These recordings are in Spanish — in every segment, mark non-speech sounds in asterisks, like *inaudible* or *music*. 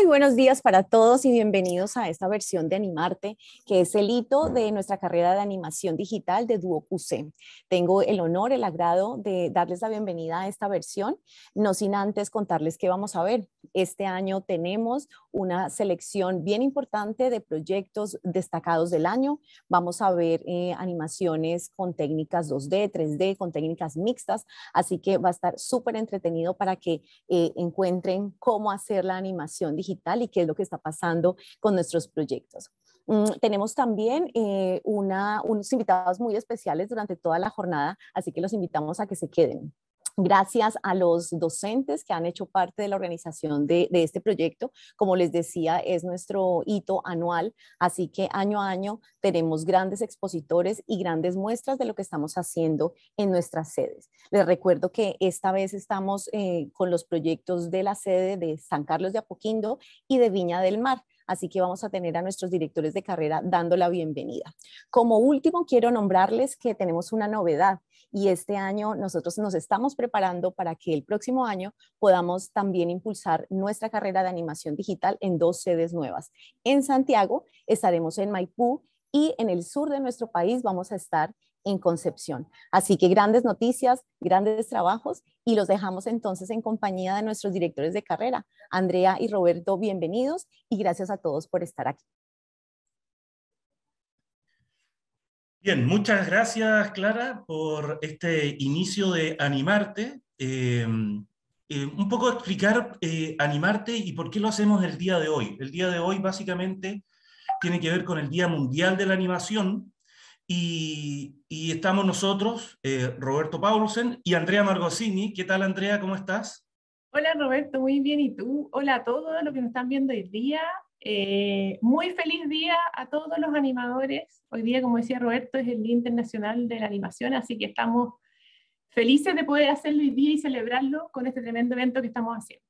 Muy buenos días para todos y bienvenidos a esta versión de Animarte, que es el hito de nuestra carrera de animación digital de Duo QC. Tengo el honor, el agrado de darles la bienvenida a esta versión, no sin antes contarles qué vamos a ver. Este año tenemos una selección bien importante de proyectos destacados del año. Vamos a ver eh, animaciones con técnicas 2D, 3D, con técnicas mixtas, así que va a estar súper entretenido para que eh, encuentren cómo hacer la animación digital y qué es lo que está pasando con nuestros proyectos. Mm, tenemos también eh, unos invitados muy especiales durante toda la jornada, así que los invitamos a que se queden. Gracias a los docentes que han hecho parte de la organización de, este proyecto. Como les decía, es nuestro hito anual, así que año a año tenemos grandes expositores y grandes muestras de lo que estamos haciendo en nuestras sedes. Les recuerdo que esta vez estamos eh, con los proyectos de la sede de San Carlos de Apoquindo y de Viña del Mar así que vamos a tener a nuestros directores de carrera dando la bienvenida. Como último, quiero nombrarles que tenemos una novedad y este año nosotros nos estamos preparando para que el próximo año podamos también impulsar nuestra carrera de animación digital en dos sedes nuevas. En Santiago estaremos en Maipú y en el sur de nuestro país vamos a estar en Concepción. Así que grandes noticias, grandes trabajos y los dejamos entonces en compañía de nuestros directores de carrera. Andrea y Roberto, bienvenidos y gracias a todos por estar aquí. Bien, muchas gracias Clara por este inicio de Animarte. Eh, eh, un poco explicar eh, Animarte y por qué lo hacemos el día de hoy. El día de hoy básicamente tiene que ver con el Día Mundial de la Animación, y, estamos nosotros, eh, Roberto Paulsen y Andrea Margocini. ¿Qué tal, Andrea? ¿Cómo estás? Hola, Roberto. Muy bien. ¿Y tú? Hola a todos los que nos están viendo hoy día. Eh, muy feliz día a todos los animadores. Hoy día, como decía Roberto, es el Día Internacional de la Animación, así que estamos felices de poder hacerlo hoy día y celebrarlo con este tremendo evento que estamos haciendo.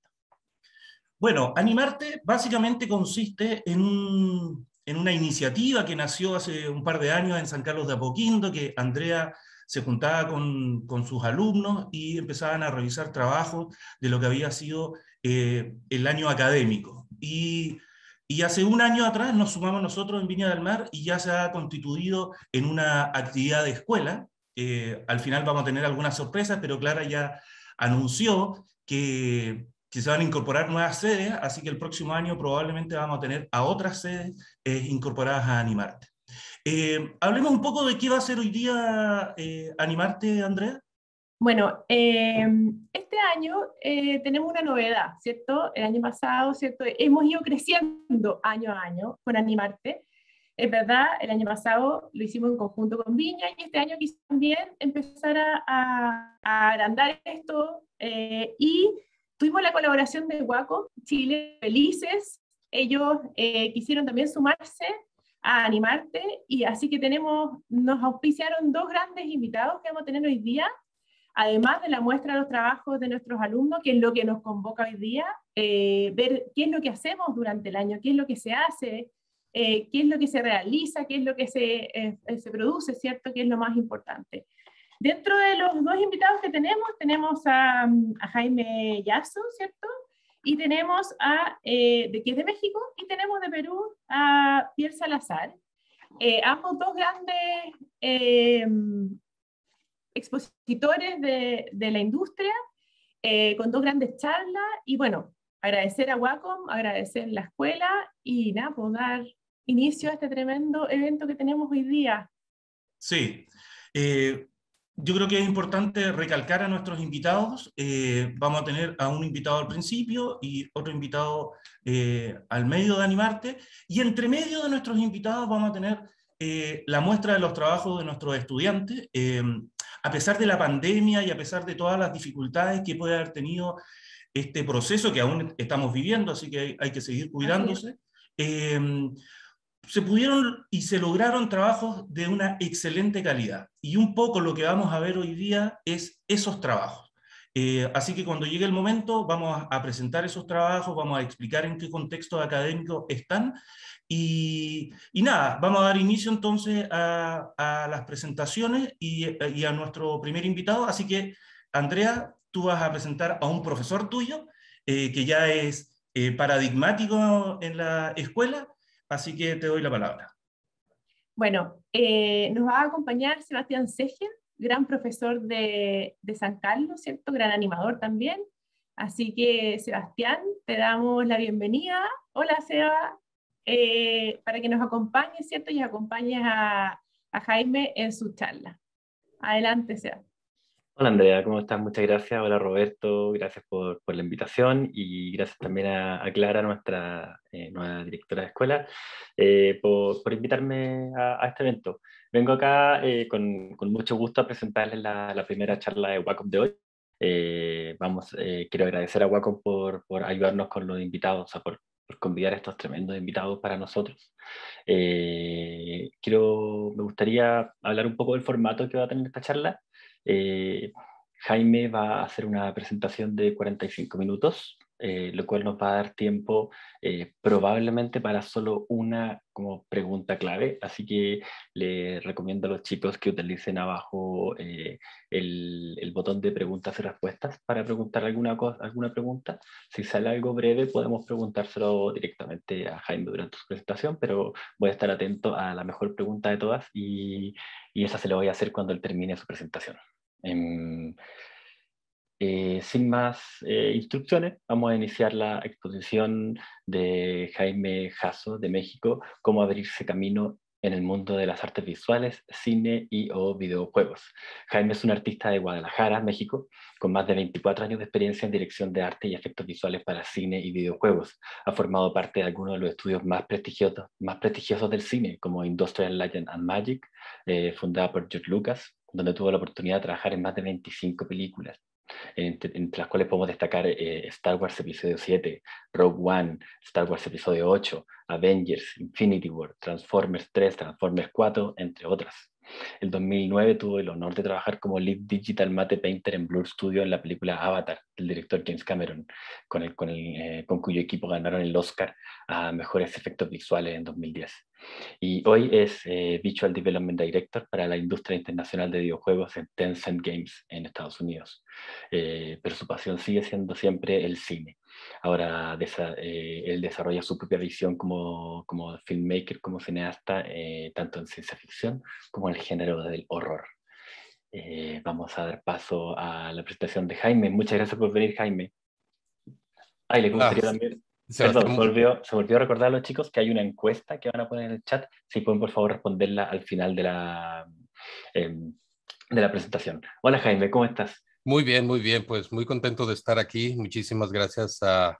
Bueno, animarte básicamente consiste en un, en una iniciativa que nació hace un par de años en San Carlos de Apoquindo, que Andrea se juntaba con, sus alumnos y empezaban a revisar trabajos de lo que había sido eh, el año académico. Y, hace un año atrás nos sumamos nosotros en Viña del Mar y ya se ha constituido en una actividad de escuela. Eh, al final vamos a tener algunas sorpresas, pero Clara ya anunció que que se van a incorporar nuevas sedes, así que el próximo año probablemente vamos a tener a otras sedes eh, incorporadas a Animarte. Eh, hablemos un poco de qué va a ser hoy día eh, Animarte, Andrea. Bueno, em, este año tenemos una novedad, ¿cierto? El año pasado, ¿cierto? Hemos ido creciendo año a año con Animarte. Es verdad, el año pasado lo hicimos en conjunto con Viña y este año quisimos también empezar a, a agrandar esto y Tuvimos la colaboración de Guaco, Chile Felices. Ellos eh, quisieron también sumarse a animarte y así que tenemos, nos auspiciaron dos grandes invitados que vamos a tener hoy día, además de la muestra de los trabajos de nuestros alumnos, que es lo que nos convoca hoy día, eh, ver qué es lo que hacemos durante el año, qué es lo que se hace, eh, qué es lo que se realiza, qué es lo que se, se, produce, ¿cierto? ¿Qué es lo más importante? Dentro de los dos invitados que tenemos, tenemos a, Jaime Yasso, ¿cierto? Y tenemos a, eh, de, que es de México, y tenemos de Perú a Pierre Salazar. Eh, ambos dos grandes eh, expositores de, la industria, con dos grandes charlas, y bueno, agradecer a Wacom, agradecer la escuela, y nada, por dar inicio a este tremendo evento que tenemos hoy día. Sí. Eh, yo creo que es importante recalcar a nuestros invitados. Eh, vamos a tener a un invitado al principio y otro invitado eh, al medio de Animarte. Y entre medio de nuestros invitados vamos a tener eh, la muestra de los trabajos de nuestros estudiantes. a pesar de la pandemia y a pesar de todas las dificultades que puede haber tenido este proceso que aún estamos viviendo, así que hay, hay que seguir cuidándose se pudieron y se lograron trabajos de una excelente calidad. Y un poco lo que vamos a ver hoy día es esos trabajos. Eh, así que cuando llegue el momento vamos a, presentar esos trabajos, vamos a explicar en qué contexto académico están y, nada, vamos a dar inicio entonces a, las presentaciones y, a nuestro primer invitado. Así que, Andrea, tú vas a presentar a un profesor tuyo eh, que ya es eh, paradigmático en la escuela Así que te doy la palabra. Bueno, eh, nos va a acompañar Sebastián Seger, gran profesor de, San Carlos, ¿cierto? Gran animador también. Así que, Sebastián, te damos la bienvenida. Hola, Seba. Eh, para que nos acompañes, ¿cierto? Y acompañes a, a Jaime en su charla. Adelante, Seba. Hola Andrea, ¿cómo estás? Muchas gracias. Hola Roberto, gracias por, la invitación y gracias también a, Clara, nuestra eh, nueva directora de escuela, eh, por, invitarme a, este evento. Vengo acá eh, con, mucho gusto a presentarles la, primera charla de Wacom de hoy. vamos, quiero agradecer a Wacom por, ayudarnos con los invitados, por, convidar a estos tremendos invitados para nosotros. quiero, me gustaría hablar un poco del formato que va a tener esta charla. Eh, Jaime va a hacer una presentación de 45 minutos eh, lo cual nos va a dar tiempo eh, probablemente para solo una como pregunta clave, así que le recomiendo a los chicos que utilicen abajo eh, el, botón de preguntas y respuestas para preguntar alguna, cosa, alguna pregunta. Si sale algo breve podemos preguntárselo directamente a Jaime durante su presentación, pero voy a estar atento a la mejor pregunta de todas y, y esa se la voy a hacer cuando él termine su presentación. Em, eh, sin más eh, instrucciones, vamos a iniciar la exposición de Jaime Jasso de México, cómo abrirse camino en el mundo de las artes visuales, cine y o videojuegos. Jaime es un artista de Guadalajara, México, con más de 24 años de experiencia en dirección de arte y efectos visuales para cine y videojuegos. Ha formado parte de algunos de los estudios más prestigiosos, del cine, como Industrial Light and Magic, eh, fundada por George Lucas, donde tuvo la oportunidad de trabajar en más de 25 películas entre, las cuales podemos destacar eh, Star Wars Episodio 7, Rogue One, Star Wars Episodio 8, Avengers, Infinity War, Transformers 3, Transformers 4, entre otras. El 2009 tuvo el honor de trabajar como lead digital mate painter en Blur Studio en la película Avatar del director James Cameron, con, eh, cuyo equipo ganaron el Oscar a mejores efectos visuales en 2010. Y hoy es eh, Visual Development Director para la industria internacional de videojuegos en Tencent Games en Estados Unidos. Eh, pero su pasión sigue siendo siempre el cine. Ahora eh, él desarrolla su propia visión como, filmmaker, como cineasta, eh, tanto en ciencia ficción como en el género del horror. Eh, vamos a dar paso a la presentación de Jaime. Muchas gracias por venir, Jaime. Ay, le gustaría ah, también. Se Perdón, se me, recordar los chicos que hay una encuesta que van a poner en el chat. Si pueden, por favor, responderla al final de la, em, de la presentación. Hola, Jaime, ¿cómo estás? Muy bien, muy bien, pues muy contento de estar aquí. Muchísimas gracias a,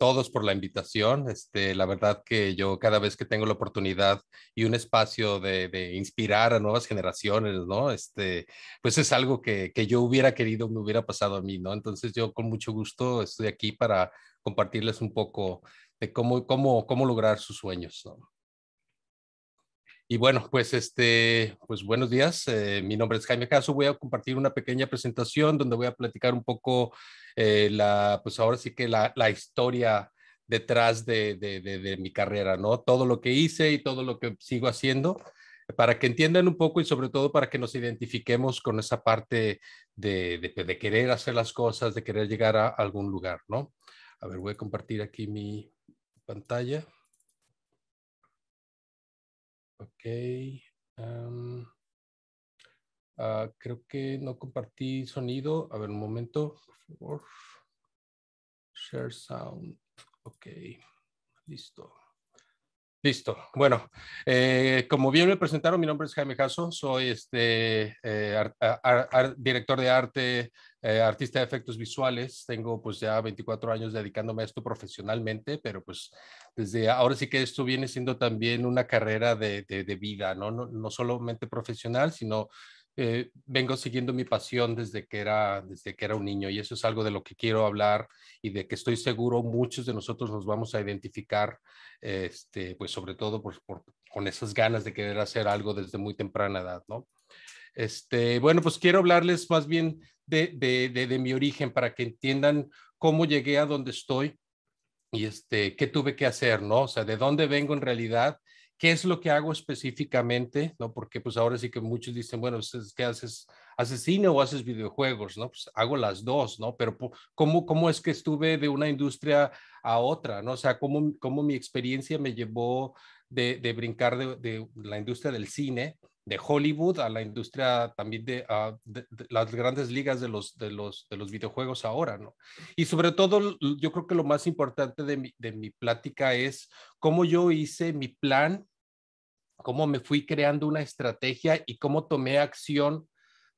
todos por la invitación. Este, la verdad que yo cada vez que tengo la oportunidad y un espacio de, inspirar a nuevas generaciones, ¿no? Este, pues es algo que, que, yo hubiera querido, me hubiera pasado a mí, ¿no? Entonces yo con mucho gusto estoy aquí para compartirles un poco de cómo, cómo, cómo lograr sus sueños, y bueno, pues este, pues buenos días. Eh, mi nombre es Jaime Caso. Voy a compartir una pequeña presentación donde voy a platicar un poco eh, la, pues ahora sí que la, la historia detrás de, de, de, de, mi carrera, ¿no? Todo lo que hice y todo lo que sigo haciendo para que entiendan un poco y sobre todo para que nos identifiquemos con esa parte de, querer hacer las cosas, de querer llegar a algún lugar, ¿no? A ver, voy a compartir aquí mi pantalla. Ok. Um, creo que no compartí sonido. A ver, un momento, por favor. Share sound. Ok. Listo. Listo. Bueno, eh, como bien me presentaron, mi nombre es Jaime Caso, soy este, eh, director de arte, eh, artista de efectos visuales. Tengo pues ya 24 años dedicándome a esto profesionalmente, pero pues desde ahora sí que esto viene siendo también una carrera de, de vida, ¿no? ¿no? ¿no? solamente profesional, sino eh, vengo siguiendo mi pasión desde que, era, desde que era un niño y eso es algo de lo que quiero hablar y de que estoy seguro muchos de nosotros nos vamos a identificar, este, pues sobre todo con esas ganas de querer hacer algo desde muy temprana edad, ¿no? Este, bueno, pues quiero hablarles más bien de, de, de, de mi origen para que entiendan cómo llegué a donde estoy y este, qué tuve que hacer, ¿no? O sea, de dónde vengo en realidad ¿Qué es lo que hago específicamente? ¿No? Porque pues ahora sí que muchos dicen, bueno, pues, ¿qué haces? ¿Haces cine o haces videojuegos? ¿No? Pues hago las dos, ¿no? Pero ¿cómo, cómo es que estuve de una industria a otra? ¿No? O sea, ¿cómo, cómo mi experiencia me llevó de, brincar de la industria del cine de Hollywood a la industria también de, ah, las grandes ligas de los, videojuegos ahora, ¿no? Y sobre todo, yo creo que lo más importante de de mi plática es cómo yo hice mi plan, cómo me fui creando una estrategia y cómo tomé acción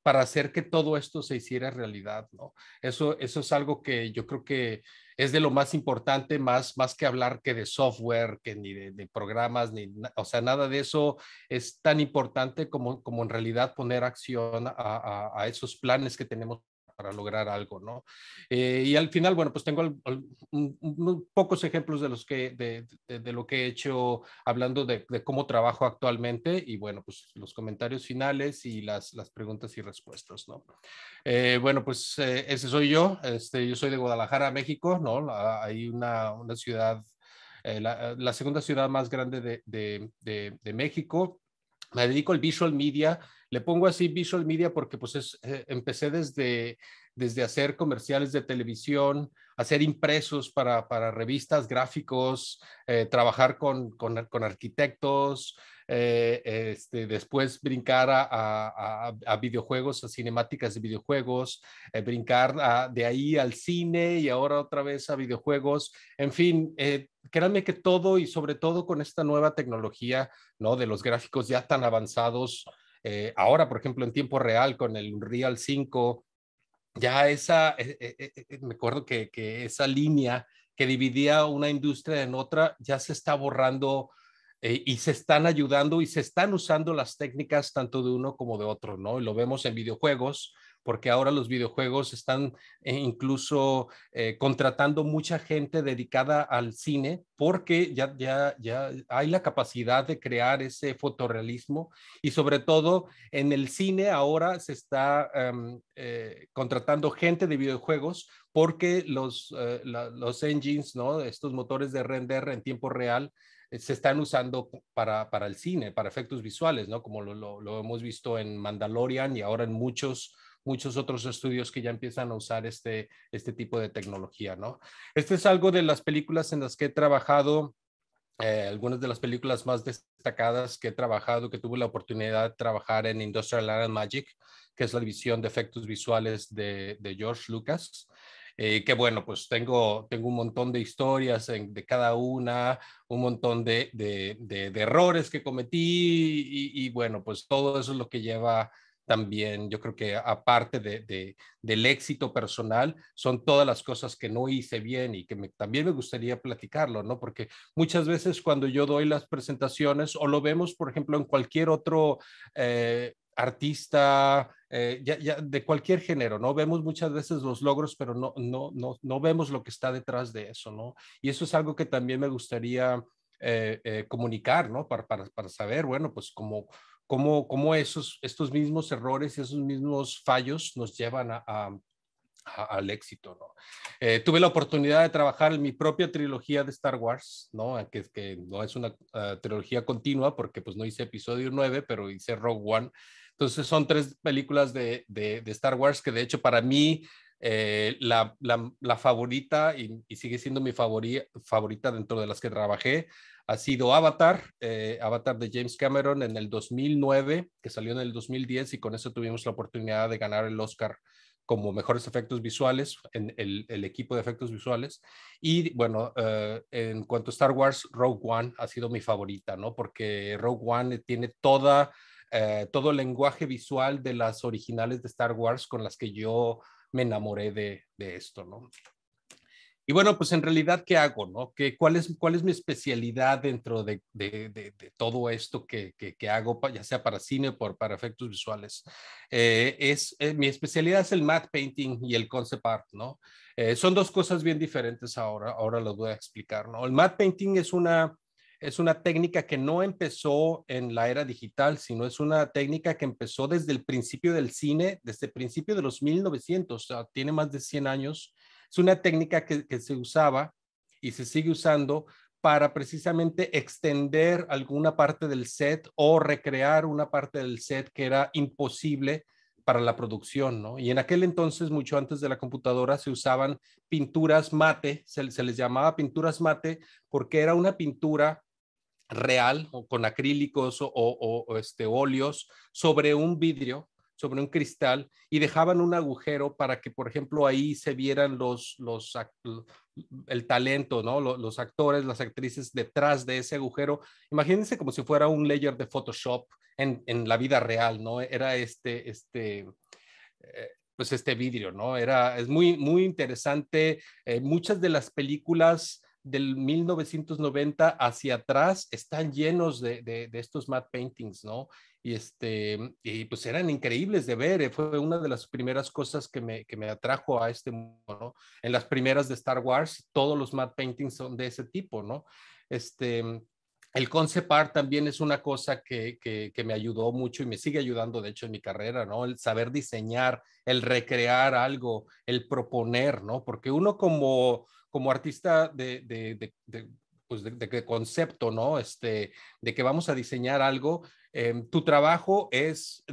para hacer que todo esto se hiciera realidad, ¿no? Eso, eso es algo que yo creo que es de lo más importante, más, más que hablar que de software, que ni de, programas, ni, o sea, nada de eso es tan importante como, como en realidad poner acción a, a esos planes que tenemos para lograr algo, ¿no? Eh, y al final, bueno, pues tengo pocos ejemplos de, los que, de, lo que he hecho hablando de, cómo trabajo actualmente y bueno, pues los comentarios finales y las, las preguntas y respuestas, ¿no? Eh, bueno, pues eh, ese soy yo, este, yo soy de Guadalajara, México, ¿no? hay una, una ciudad, la, la, segunda ciudad más grande de, de México me dedico al visual media. Le pongo así visual media porque pues es, eh, empecé desde, desde hacer comerciales de televisión, hacer impresos para, revistas, gráficos, eh, trabajar con, con arquitectos, eh, este, después brincar a, videojuegos, a cinemáticas de videojuegos, eh, brincar de ahí al cine y ahora otra vez a videojuegos. En fin, eh, créanme que todo y sobre todo con esta nueva tecnología, ¿no? De los gráficos ya tan avanzados. ahora, por ejemplo, en tiempo real con el Unreal 5, ya esa, me acuerdo que, que esa línea que dividía una industria en otra ya se está borrando eh, y se están ayudando y se están usando las técnicas tanto de uno como de otro, ¿no? Y lo vemos en videojuegos, porque ahora los videojuegos están eh, incluso eh, contratando mucha gente dedicada al cine, porque ya, ya, ya hay la capacidad de crear ese fotorrealismo y sobre todo en el cine ahora se está em, contratando gente de videojuegos porque los, los engines, ¿no? Estos motores de render en tiempo real se están usando para, el cine, para efectos visuales, ¿no? Como lo, hemos visto en Mandalorian y ahora en muchos muchos otros estudios que ya empiezan a usar este, este tipo de tecnología, ¿no? Este es algo de las películas en las que he trabajado, eh, algunas de las películas más destacadas que he trabajado, que tuve la oportunidad de trabajar en Industrial Light and Magic, que es la división de efectos visuales de George Lucas. Eh, que bueno, pues tengo, tengo un montón de historias de cada una, un montón de, de, errores que cometí y, bueno, pues todo eso es lo que lleva también, yo creo que aparte de, del éxito personal, son todas las cosas que no hice bien y que también me gustaría platicarlo, ¿no? Porque muchas veces cuando yo doy las presentaciones o lo vemos, por ejemplo, en cualquier otro... Eh, artista, eh, ya, ya, de cualquier género, ¿no? Vemos muchas veces los logros, pero no, no, no, no vemos lo que está detrás de eso, ¿no? Y eso es algo que también me gustaría eh, eh, comunicar, ¿no? Para, para, para, saber, bueno, pues cómo, cómo, cómo esos, estos mismos errores y esos mismos fallos nos llevan a, al éxito. ¿no? tuve la oportunidad de trabajar en mi propia trilogía de Star Wars, ¿no? Ah, que, que no es una ah, trilogía continua porque pues no hice episodio 9, pero hice Rogue One. Entonces son tres películas de, de, Star Wars que de hecho para mí eh, la, la, favorita y, sigue siendo mi favorita favorita dentro de las que trabajé ha sido Avatar, eh, Avatar de James Cameron en el 2009, que salió en el 2010 y con eso tuvimos la oportunidad de ganar el Oscar como mejores efectos visuales, en el, equipo de efectos visuales. Y bueno, eh, en cuanto a Star Wars, Rogue One ha sido mi favorita, ¿no? Porque Rogue One tiene toda eh, todo el lenguaje visual de las originales de Star Wars con las que yo me enamoré de, esto, ¿no? Y bueno, pues en realidad, ¿qué hago? No? ¿Qué, cuál, es, ¿Cuál es mi especialidad dentro de, de, todo esto que, que, hago, ya sea para cine o para efectos visuales? Eh, es, eh, mi especialidad es el matte painting y el concept art, ¿no? son dos cosas bien diferentes ahora, ahora lo voy a explicar, ¿no? El matte painting es una es una técnica que no empezó en la era digital, sino es una técnica que empezó desde el principio del cine, desde el principio de los 1900, o tiene más de 100 años. Es una técnica que, se usaba y se sigue usando para precisamente extender alguna parte del set o recrear una parte del set que era imposible para la producción, Y en aquel entonces, mucho antes de la computadora, se usaban pinturas mate, se les llamaba pinturas mate porque era una pintura real o con acrílicos o, este, óleos sobre un vidrio, sobre un cristal y dejaban un agujero para que, por ejemplo, ahí se vieran los, los el talento, ¿no? Los, actores, las actrices detrás de ese agujero. Imagínense como si fuera un layer de Photoshop en, la vida real, ¿no? Era este, este, eh, pues este vidrio, ¿no? Era, es muy, muy interesante. Eh, muchas de las películas del 1990 hacia atrás están llenos de, de, estos matte paintings, ¿no? Y, este, y pues eran increíbles de ver, eh, fue una de las primeras cosas que me, que me atrajo a este mundo, ¿no? En las primeras de Star Wars, todos los matte paintings son de ese tipo, ¿no? Este, el concept art también es una cosa que, que, que, me ayudó mucho y me sigue ayudando, de hecho, en mi carrera, ¿no? El saber diseñar, el recrear algo, el proponer, ¿no? Porque uno como como artista pues, de, concepto, ¿no? Este, de que vamos a diseñar algo. Em, tu trabajo es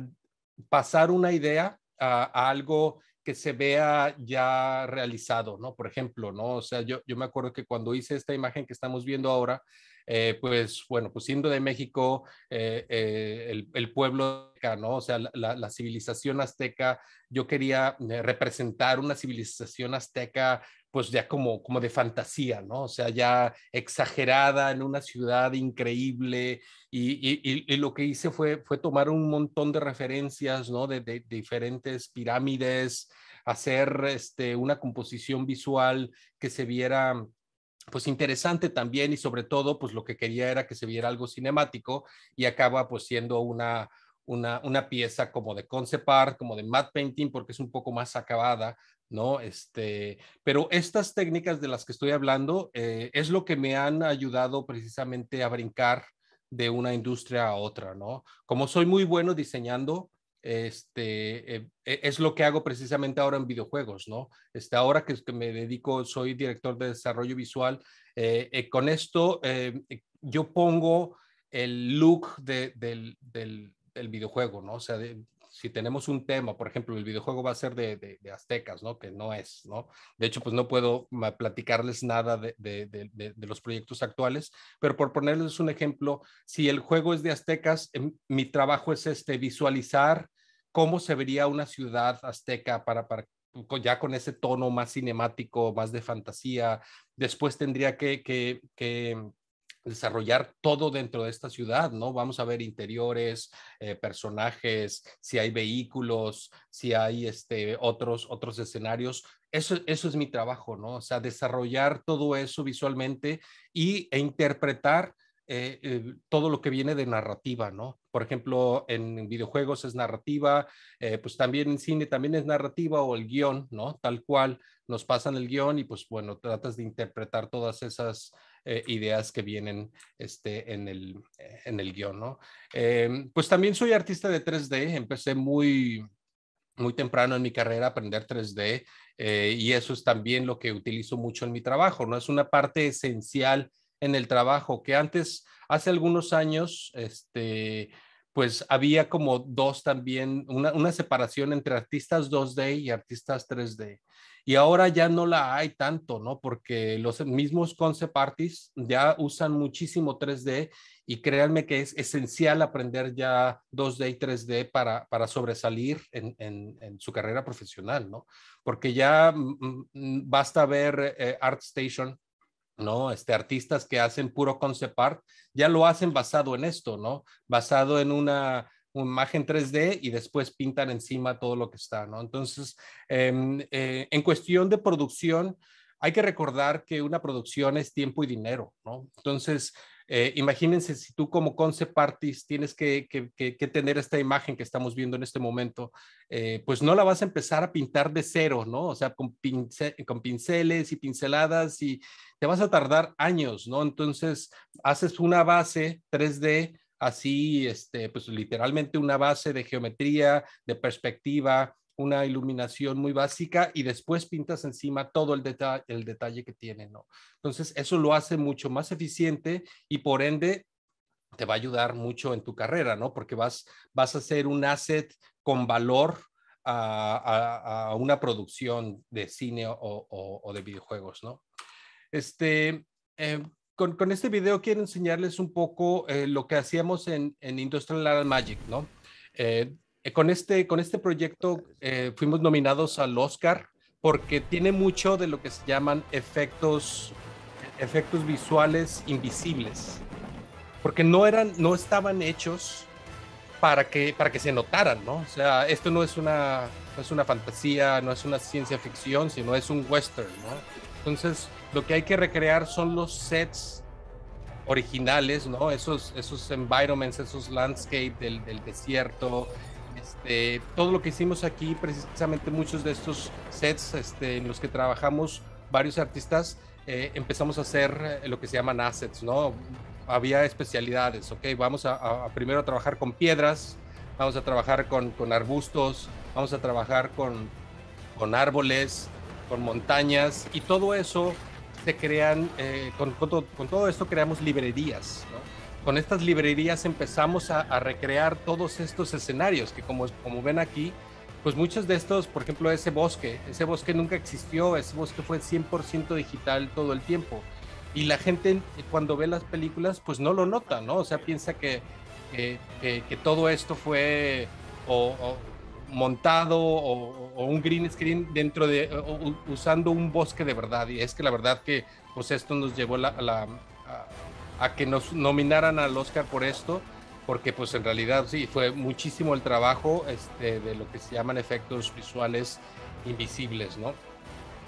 pasar una idea a, algo que se vea ya realizado, ¿no? Por ejemplo, ¿no? O sea, yo, me acuerdo que cuando hice esta imagen que estamos viendo ahora, eh, pues bueno, pues siendo de México, eh, eh, el, pueblo, ¿no? O sea, la, la civilización azteca, yo quería representar una civilización azteca pues ya como, como de fantasía, ¿no? O sea, ya exagerada en una ciudad increíble y, lo que hice fue, fue tomar un montón de referencias, ¿no? De, diferentes pirámides, hacer este, una composición visual que se viera pues interesante también y sobre todo pues lo que quería era que se viera algo cinemático y acaba pues siendo una una, una pieza como de concept art, como de matte painting, porque es un poco más acabada, ¿no? Este, pero estas técnicas de las que estoy hablando eh, es lo que me han ayudado precisamente a brincar de una industria a otra, ¿no? Como soy muy bueno diseñando, este, eh, e, es lo que hago precisamente ahora en videojuegos, ¿no? Este, ahora que, me dedico, soy director de desarrollo visual, eh, con esto yo pongo el look del, del, el videojuego, ¿no? O sea, si tenemos un tema, por ejemplo, el videojuego va a ser de, de, aztecas, ¿no? Que no es, ¿no? De hecho, pues no puedo platicarles nada de, los proyectos actuales, pero por ponerles un ejemplo, si el juego es de aztecas, em, mi trabajo es este, visualizar cómo se vería una ciudad azteca para, para ya con ese tono más cinemático, más de fantasía. Después tendría que, que desarrollar todo dentro de esta ciudad, ¿no? Vamos a ver interiores, eh, personajes, si hay vehículos, si hay este, otros, otros escenarios. Eso, eso es mi trabajo, ¿no? O sea, desarrollar todo eso visualmente y, e interpretar eh, eh, todo lo que viene de narrativa, ¿no? Por ejemplo, en videojuegos es narrativa, pues también en cine también es narrativa o el guión, ¿no? Tal cual nos pasan el guión y pues bueno, tratas de interpretar todas esas eh, ideas que vienen este, en, el, eh, en el guión, em, pues también soy artista de 3D, empecé muy, muy temprano en mi carrera a aprender 3D eh, y eso es también lo que utilizo mucho en mi trabajo, ¿no? Es una parte esencial en el trabajo que antes, hace algunos años, este, pues había como dos también, una, una separación entre artistas 2D y artistas 3D. Y ahora ya no la hay tanto, ¿no? Porque los mismos concept artists ya usan muchísimo 3D y créanme que es esencial aprender ya 2D y 3D para, para sobresalir en, en, su carrera profesional, ¿no? Porque ya mm, mm, basta ver eh, Art Station, ¿no? Este, artistas que hacen puro concept art, ya lo hacen basado en esto, ¿no? Basado en una una imagen 3D y después pintan encima todo lo que está, ¿no? Entonces, em, eh, en cuestión de producción, hay que recordar que una producción es tiempo y dinero, ¿no? Entonces, eh, imagínense si tú como concept artist tienes que, que, tener esta imagen que estamos viendo en este momento, eh, pues no la vas a empezar a pintar de cero, ¿no? O sea, con, con pinceles y pinceladas y te vas a tardar años, ¿no? Entonces, haces una base 3D así, este, pues literalmente una base de geometría, de perspectiva, una iluminación muy básica y después pintas encima todo el detalle, el detalle que tiene, ¿no? Entonces, eso lo hace mucho más eficiente y por ende te va a ayudar mucho en tu carrera, ¿no? Porque vas, vas a ser un asset con valor a, una producción de cine o, de videojuegos, ¿no? Este, em, con, este video quiero enseñarles un poco eh, lo que hacíamos en, Industrial Magic, ¿no? Eh, eh, con, este, con este proyecto fuimos nominados al Oscar porque tiene mucho de lo que se llaman efectos, efectos visuales invisibles, porque no, eran, no estaban hechos para que, para que se notaran, ¿no? O sea, esto no es, una, es una fantasía, no es una ciencia ficción, sino es un western, ¿no? Entonces, lo que hay que recrear son los sets originales, ¿no? Esos, esos environments, esos landscapes del, desierto. Este, todo lo que hicimos aquí, precisamente muchos de estos sets este, en los que trabajamos varios artistas, eh, empezamos a hacer eh, lo que se llaman assets, ¿no? Había especialidades, Vamos a, primero a trabajar con piedras, vamos a trabajar con, arbustos, vamos a trabajar con, con árboles, con montañas y todo eso se crean, eh, con, todo, esto creamos librerías, Con estas librerías empezamos a, recrear todos estos escenarios que como, como ven aquí, pues muchos de estos, por ejemplo, ese bosque, ese bosque nunca existió, ese bosque fue 100% digital todo el tiempo. Y la gente eh, cuando ve las películas, pues no lo nota, ¿no? O sea, piensa que, que, todo esto fue o montado o, un green screen dentro de usando un bosque de verdad y es que la verdad que pues esto nos llevó a, que nos nominaran al Oscar por esto porque pues en realidad sí fue muchísimo el trabajo este, de lo que se llaman efectos visuales invisibles no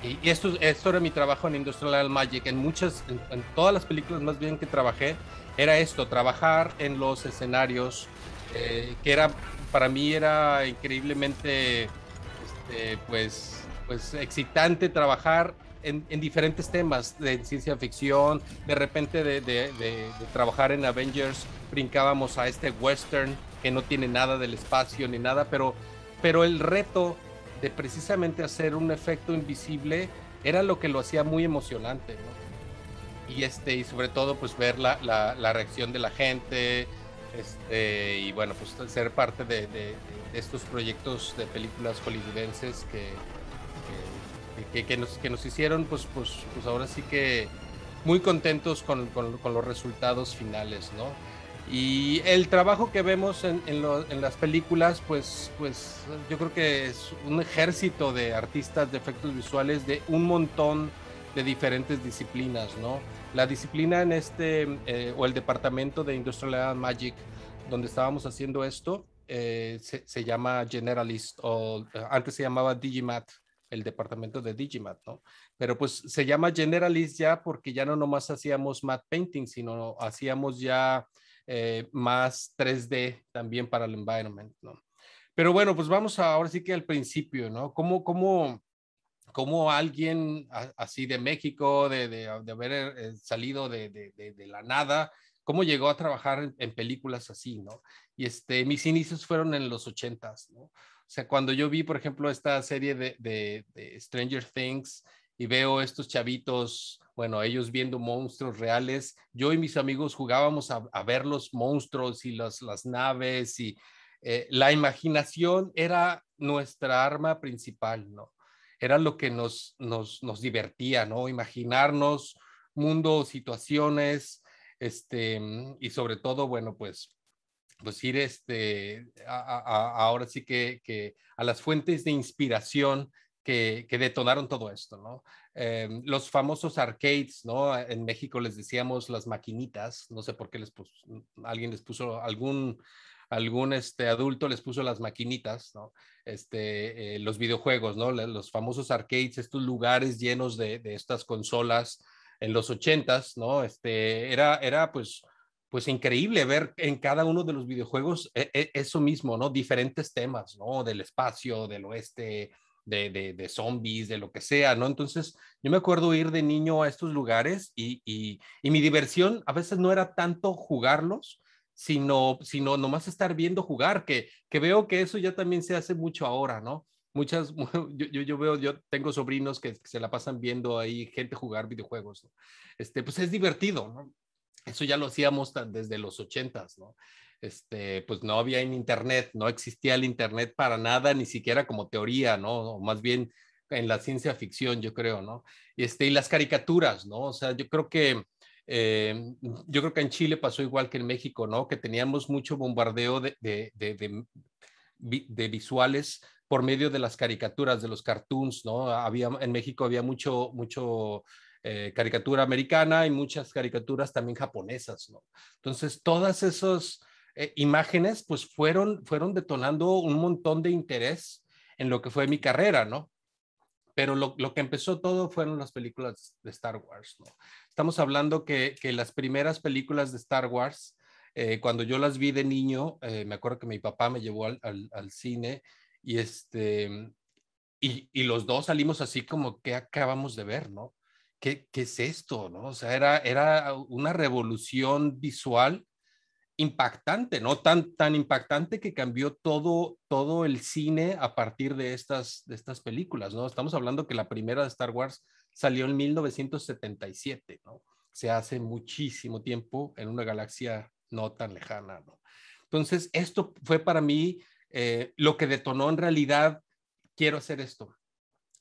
y, esto, esto era mi trabajo en Industrial Magic en muchas en, todas las películas más bien que trabajé era esto trabajar en los escenarios eh, que era para mí era increíblemente, este, pues, pues excitante trabajar en, diferentes temas de ciencia ficción, de repente de, trabajar en Avengers, brincábamos a este western que no tiene nada del espacio ni nada, pero, pero el reto de precisamente hacer un efecto invisible era lo que lo hacía muy emocionante, ¿no? Y, este, y sobre todo pues ver la, la, la reacción de la gente, este, y bueno, pues ser parte de, estos proyectos de películas hollywoodenses que, que, nos, hicieron, pues, pues, pues ahora sí que muy contentos con, con, los resultados finales, ¿no? Y el trabajo que vemos en, las películas, pues, pues yo creo que es un ejército de artistas de efectos visuales de un montón de diferentes disciplinas, ¿no? La disciplina en este, eh, o el departamento de Industrial Magic, donde estábamos haciendo esto, eh, se, llama Generalist, o eh, antes se llamaba Digimat, el departamento de Digimat, ¿no? Pero pues se llama Generalist ya porque ya no nomás hacíamos mat painting, sino hacíamos ya más 3D también para el environment, ¿no? Pero bueno, pues vamos a, ahora sí que al principio, ¿no? ¿Cómo, cómo, cómo alguien así de México, de, haber eh, eh, salido de, la nada, cómo llegó a trabajar en, películas así, ¿no? Y este, mis inicios fueron en los ochentas, ¿no? O sea, cuando yo vi, por ejemplo, esta serie de, Stranger Things y veo estos chavitos, bueno, ellos viendo monstruos reales, yo y mis amigos jugábamos a, ver los monstruos y las naves y eh, la imaginación era nuestra arma principal, ¿no? era lo que nos, nos, nos divertía, ¿no? Imaginarnos mundos, situaciones, este, y sobre todo, bueno, pues, pues ir este, ahora sí que, que, a las fuentes de inspiración que, que detonaron todo esto, ¿no? Eh, los famosos arcades, ¿no? En México les decíamos las maquinitas, no sé por qué les alguien les puso algún algún este, adulto les puso las maquinitas, Este, eh, los videojuegos, ¿no? Los famosos arcades, estos lugares llenos de, estas consolas en los ochentas, ¿no? Este, era, era pues, pues increíble ver en cada uno de los videojuegos e, e, eso mismo, ¿no? Diferentes temas, ¿no? Del espacio, del oeste, de, de, zombies, de lo que sea, ¿no? Entonces, yo me acuerdo ir de niño a estos lugares y, mi diversión a veces no era tanto jugarlos, sino, sino nomás estar viendo jugar, que, que veo que eso ya también se hace mucho ahora, ¿no? Muchas, *laughs* yo, yo, veo, yo tengo sobrinos que, se la pasan viendo ahí gente jugar videojuegos, Este, pues es divertido, ¿no? Eso ya lo hacíamos desde los ochentas, ¿no? Este, pues no había en internet, no existía el internet para nada, ni siquiera como teoría, ¿no? más bien en la ciencia ficción, yo creo, ¿no? Este, y las caricaturas, ¿no? O sea, yo creo que Em, yo creo que en Chile pasó igual que en México, ¿no? Que teníamos mucho bombardeo de, visuales por medio de las caricaturas, de los cartoons, ¿no? Había, en México había mucho, mucho eh, caricatura americana y muchas caricaturas también japonesas, ¿no? Entonces, todas esas eh, imágenes, pues fueron, fueron detonando un montón de interés en lo que fue mi carrera, ¿no? pero lo, que empezó todo fueron las películas de Star Wars. ¿no? Estamos hablando que, las primeras películas de Star Wars, eh, cuando yo las vi de niño, eh, me acuerdo que mi papá me llevó al, cine y, este, y, los dos salimos así como que acabamos de ver, ¿no? ¿Qué, es esto? ¿no? O sea, era, era una revolución visual impactante, ¿no? Tan, tan impactante que cambió todo, todo el cine a partir de estas, de estas películas, ¿no? Estamos hablando que la primera de Star Wars salió en 1977, ¿no? Se hace muchísimo tiempo en una galaxia no tan lejana, ¿no? Entonces, esto fue para mí eh, lo que detonó en realidad, quiero hacer esto.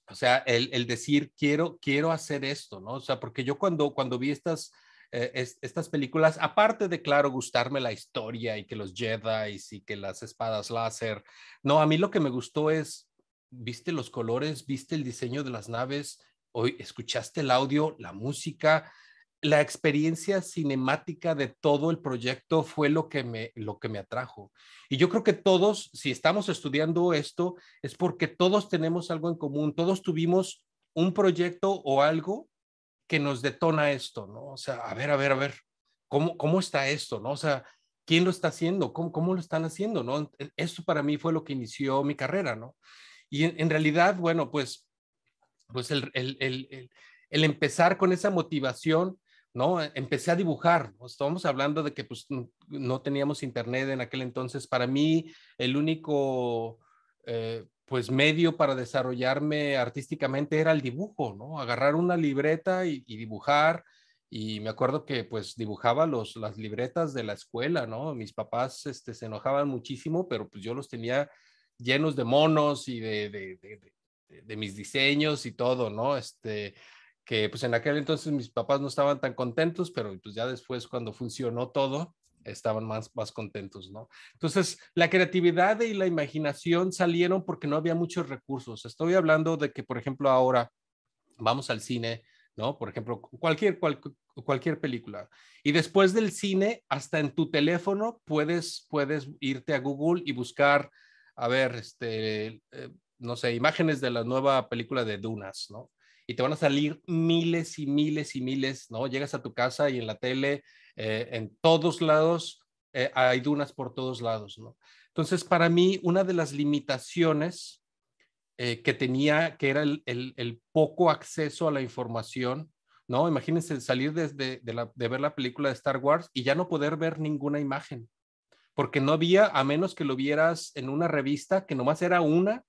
O sea, el, el, decir, quiero, quiero hacer esto, ¿no? O sea, porque yo cuando, cuando vi estas eh, estas películas, aparte de, claro, gustarme la historia y que los Jedi y que las espadas láser, no, a mí lo que me gustó es, viste los colores, viste el diseño de las naves, hoy escuchaste el audio, la música, la experiencia cinemática de todo el proyecto fue lo que me lo que me atrajo. Y yo creo que todos, si estamos estudiando esto, es porque todos tenemos algo en común, todos tuvimos un proyecto o algo que nos detona esto, ¿no? O sea, a ver, a ver, a ver, ¿cómo, cómo está esto, ¿no? O sea, ¿quién lo está haciendo? ¿Cómo, cómo lo están haciendo, ¿no? E-, esto para mí fue lo que inició mi carrera, ¿no? Y en, realidad, bueno, pues, pues el, el, el, el, empezar con esa motivación, ¿no? Empecé a dibujar, estamos hablando de que pues no teníamos internet en aquel entonces, para mí el único... Eh, pues medio para desarrollarme artísticamente era el dibujo, ¿no? Agarrar una libreta y, dibujar. Y me acuerdo que pues dibujaba los, las libretas de la escuela, ¿no? Mis papás este, se enojaban muchísimo, pero pues yo los tenía llenos de monos y de, de, de mis diseños y todo, ¿no? Este, que pues en aquel entonces mis papás no estaban tan contentos, pero pues ya después cuando funcionó todo, estaban más, más contentos, ¿no? Entonces, la creatividad y la imaginación salieron porque no había muchos recursos. Estoy hablando de que, por ejemplo, ahora vamos al cine, ¿no? Por ejemplo, cualquier, cualquier película. Y después del cine, hasta en tu teléfono, puedes, puedes irte a Google y buscar, a ver, este, eh, no sé, imágenes de la nueva película de Dunas, ¿no? Y te van a salir miles y miles y miles, ¿no? Llegas a tu casa y en la tele eh, en todos lados, eh, hay dunas por todos lados, ¿no? Entonces, para mí, una de las limitaciones eh, que tenía, que era el, poco acceso a la información, ¿no? Imagínense salir desde de, ver la película de Star Wars y ya no poder ver ninguna imagen, porque no había, a menos que lo vieras en una revista, que nomás era una,